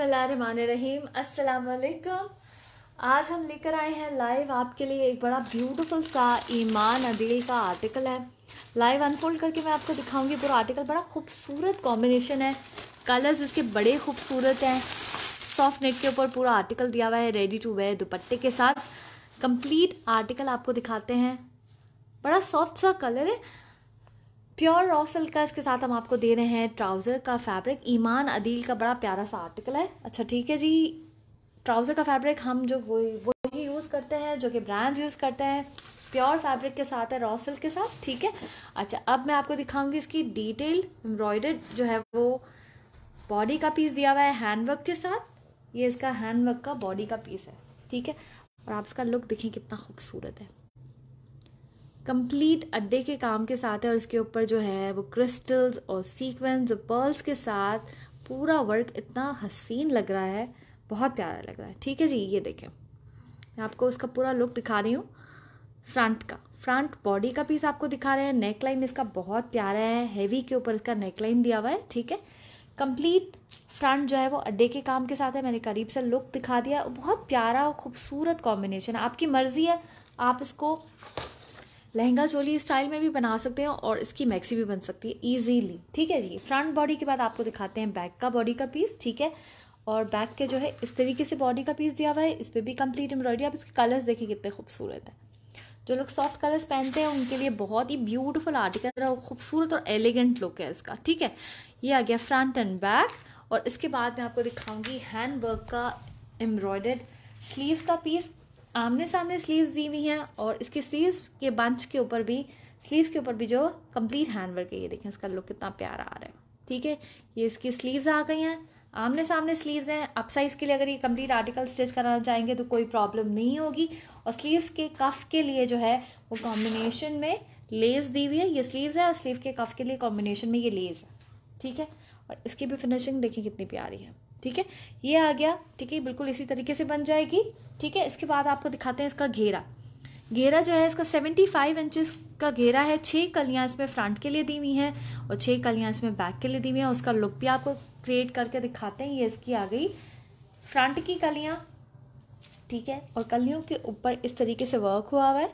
बिसमीम असलकम आज हम लेकर आए हैं लाइव आपके लिए एक बड़ा ब्यूटीफुल सा ईमान अदील का आर्टिकल है लाइव अनफोल्ड करके मैं आपको दिखाऊंगी पूरा आर्टिकल बड़ा खूबसूरत कॉम्बिनेशन है कलर्स इसके बड़े खूबसूरत हैं सॉफ्ट नेट के ऊपर पूरा आर्टिकल दिया हुआ है रेडी टू वेयर दुपट्टे के साथ कंप्लीट आर्टिकल आपको दिखाते हैं बड़ा सॉफ्ट सा कलर है प्योर रॉ सिल्क का इसके साथ हम आपको दे रहे हैं ट्राउज़र का फैब्रिक ईमान अदील का बड़ा प्यारा सा आर्टिकल है अच्छा ठीक है जी ट्राउज़र का फैब्रिक हम जो वो वो ही यूज़ करते हैं जो कि ब्रांड्स यूज़ करते हैं प्योर फैब्रिक के साथ है रॉ सिल्क के साथ ठीक है अच्छा अब मैं आपको दिखाऊंगी इसकी डिटेल एम्ब्रॉयडर्ड जो है वो बॉडी का पीस दिया हुआ है हैंडवर्क के साथ ये इसका हैंडवर्क का बॉडी का पीस है ठीक है और आप इसका लुक देखें कितना खूबसूरत है कंप्लीट अड्डे के काम के साथ है और इसके ऊपर जो है वो क्रिस्टल्स और सीक्वेंस पर्ल्स के साथ पूरा वर्क इतना हसीन लग रहा है बहुत प्यारा लग रहा है ठीक है जी ये देखें मैं आपको उसका पूरा लुक दिखा रही हूँ फ्रंट का फ्रंट बॉडी का पीस आपको दिखा रहे हैं नेक लाइन इसका बहुत प्यारा है हैवी के ऊपर इसका नेक लाइन दिया हुआ है ठीक है कंप्लीट फ्रंट जो है वो अड्डे के काम के साथ है मैंने करीब से लुक दिखा दिया बहुत प्यारा और खूबसूरत कॉम्बिनेशन आपकी मर्ज़ी है आप इसको लहंगा चोली स्टाइल में भी बना सकते हैं और इसकी मैक्सी भी बन सकती है इजीली ठीक है जी फ्रंट बॉडी के बाद आपको दिखाते हैं बैक का बॉडी का पीस ठीक है और बैक के जो है इस तरीके से बॉडी का पीस दिया हुआ है इस पर भी कंप्लीट एम्ब्रॉयडरी आप इसके कलर्स देखिए कितने खूबसूरत हैं जो लोग सॉफ्ट कलर्स पहनते हैं उनके लिए बहुत ही ब्यूटीफुल आर्टिकल और खूबसूरत और एलिगेंट लुक है इसका ठीक है ये आ गया फ्रंट एंड बैक और इसके बाद मैं आपको दिखाऊंगी हैंड वर्क का एम्ब्रॉयडर्ड स्लीव्स का पीस आमने सामने स्लीव्स दी हुई हैं और इसकी स्लीव्स के बंच के ऊपर भी स्लीव्स के ऊपर भी जो कंप्लीट हैंड वर्क है ये देखें इसका लुक कितना प्यारा आ रहा है ठीक है ये इसकी स्लीव्स आ गई हैं आमने सामने स्लीव्स हैं अप साइज़ के लिए अगर ये कंप्लीट आर्टिकल स्टिच कराना चाहेंगे तो कोई प्रॉब्लम नहीं होगी और स्लीव्स के कफ के लिए जो है वो कॉम्बिनेशन में लेस दी हुई है ये स्लीव्स है और स्लीव के कफ के लिए कॉम्बिनेशन में ये लेस है ठीक है और इसकी भी फिनिशिंग देखें कितनी प्यारी है ठीक है ये आ गया ठीक है बिल्कुल इसी तरीके से बन जाएगी ठीक है इसके बाद आपको दिखाते हैं इसका घेरा घेरा जो है इसका सेवेंटी फाइव इंचज़ का घेरा है छः कलियाँ इसमें फ्रंट के लिए दी हुई हैं और छः कलियाँ इसमें बैक के लिए दी हुई हैं उसका लुक भी आपको क्रिएट करके दिखाते हैं ये इसकी आ गई फ्रंट की कलियाँ ठीक है और कलियों के ऊपर इस तरीके से वर्क हुआ हुआ है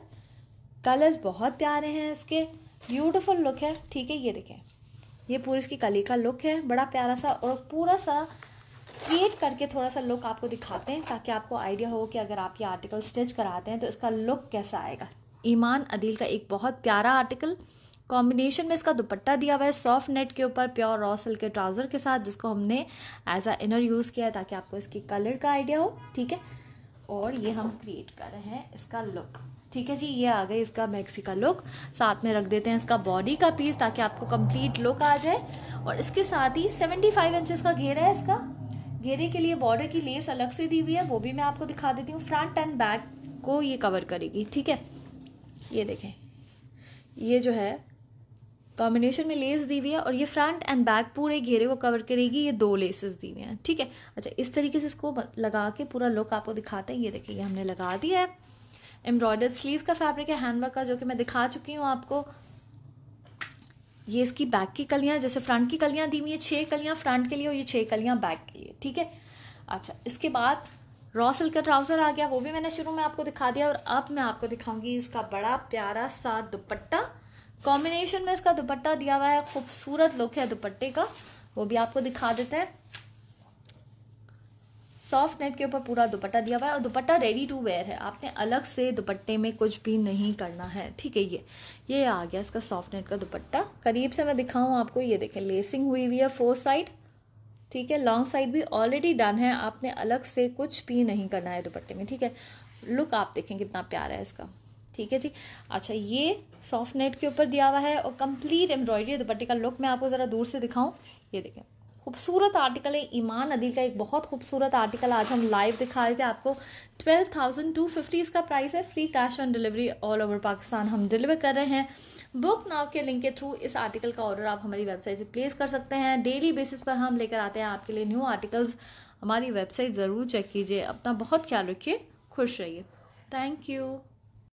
कलर्स बहुत प्यारे हैं इसके ब्यूटिफुल लुक है ठीक है ये देखें ये पूरी इसकी कली का लुक है बड़ा प्यारा सा और पूरा सा क्रिएट करके थोड़ा सा लुक आपको दिखाते हैं ताकि आपको आइडिया हो कि अगर आप ये आर्टिकल स्टिच कराते हैं तो इसका लुक कैसा आएगा ईमान अदील का एक बहुत प्यारा आर्टिकल कॉम्बिनेशन में इसका दुपट्टा दिया हुआ है सॉफ्ट नेट के ऊपर प्योर रॉ सिल्क के ट्राउज़र के साथ जिसको हमने एज अ इनर यूज़ किया है ताकि आपको इसकी कलर का आइडिया हो ठीक है और ये हम क्रिएट कर रहे हैं इसका लुक ठीक है जी ये आ गई इसका मैक्सी का लुक साथ में रख देते हैं इसका बॉडी का पीस ताकि आपको कंप्लीट लुक आ जाए और इसके साथ ही 75 फाइव इंचज़ का घेरा है इसका घेरे के लिए बॉर्डर की लेस अलग से दी हुई है वो भी मैं आपको दिखा देती हूँ फ्रंट एंड बैक को ये कवर करेगी ठीक है ये देखें ये जो है कॉम्बिनेशन में लेस दी हुई है और ये फ्रंट एंड बैक पूरे घेरे को कवर करेगी ये दो लेसेस दी हुई हैं ठीक है अच्छा इस तरीके से इसको लगा के पूरा लुक आपको दिखाते हैं ये देखिए हमने लगा दिया है एम्ब्रॉयडर्ड स्लीव का फैब्रिक है हैंडवर्क का जो कि मैं दिखा चुकी हूँ आपको ये इसकी बैक की कलियां जैसे फ्रंट की कलियां दी हुई हैं छह कलियां फ्रंट के लिए और ये छह कलियां बैक के लिए ठीक है अच्छा इसके बाद रॉ सिल्क का ट्राउज़र आ गया वो भी मैंने शुरू में आपको दिखा दिया और अब मैं आपको दिखाऊंगी इसका बड़ा प्यारा सा दुपट्टा कॉम्बिनेशन में इसका दुपट्टा दिया हुआ है खूबसूरत लुक है दुपट्टे का वो भी आपको दिखा देते हैं सॉफ्ट नेट के ऊपर पूरा दुपट्टा दिया हुआ है और दुपट्टा रेडी टू वेयर है आपने अलग से दुपट्टे में कुछ भी नहीं करना है ठीक है ये ये आ गया इसका सॉफ्ट नेट का दुपट्टा करीब से मैं दिखाऊँ आपको ये देखें लेसिंग हुई हुई है फोर साइड ठीक है लॉन्ग साइड भी ऑलरेडी डन है आपने अलग से कुछ भी नहीं करना है दुपट्टे में ठीक है लुक आप देखें कितना प्यारा है इसका ठीक है जी अच्छा ये सॉफ्ट नेट के ऊपर दिया हुआ है और कंप्लीट एम्ब्रॉयडरी दुपट्टे का लुक मैं आपको ज़रा दूर से दिखाऊं ये देखें खूबसूरत आर्टिकल है ईमान अदील का एक बहुत खूबसूरत आर्टिकल आज हम लाइव दिखा रहे थे आपको ट्वेल्व थाउजेंड टू फिफ्टी इसका प्राइस है free cash on delivery all over Pakistan हम डिलीवर कर रहे हैं बुक नाव के लिंक के थ्रू इस आर्टिकल का ऑर्डर आप हमारी वेबसाइट से प्लेस कर सकते हैं डेली बेसिस पर हम लेकर आते हैं आपके लिए न्यू आर्टिकल्स हमारी वेबसाइट ज़रूर चेक कीजिए अपना बहुत ख्याल रखिए खुश रहिए थैंक यू